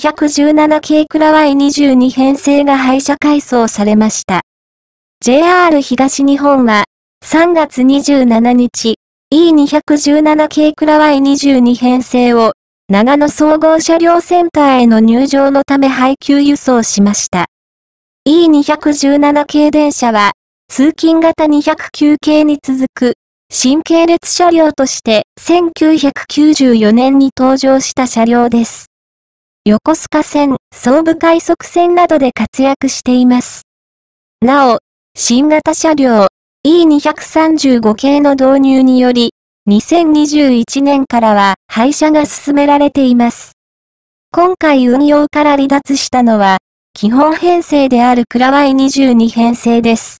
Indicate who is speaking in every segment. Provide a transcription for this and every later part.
Speaker 1: 2 1 7系クラワイ22編成が廃車改装されました。JR 東日本は、3月27日、E217 系クラワイ22編成を、長野総合車両センターへの入場のため配給輸送しました。E217 系電車は、通勤型209系に続く、新系列車両として1994年に登場した車両です。横須賀線、総武快速線などで活躍しています。なお、新型車両 E235 系の導入により、2021年からは廃車が進められています。今回運用から離脱したのは、基本編成であるクラワイ22編成です。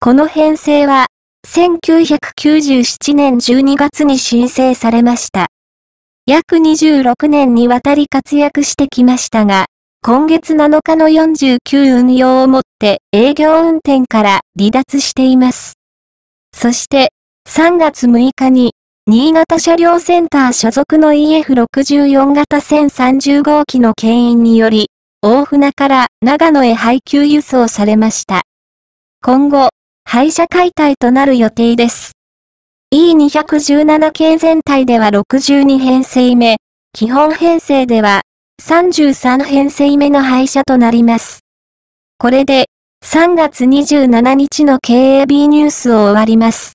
Speaker 1: この編成は、1997年12月に申請されました。約26年にわたり活躍してきましたが、今月7日の49運用をもって営業運転から離脱しています。そして、3月6日に、新潟車両センター所属の EF64 型1030号機の牽引により、大船から長野へ配給輸送されました。今後、廃車解体となる予定です。E217 系全体では62編成目、基本編成では33編成目の廃車となります。これで3月27日の KAB ニュースを終わります。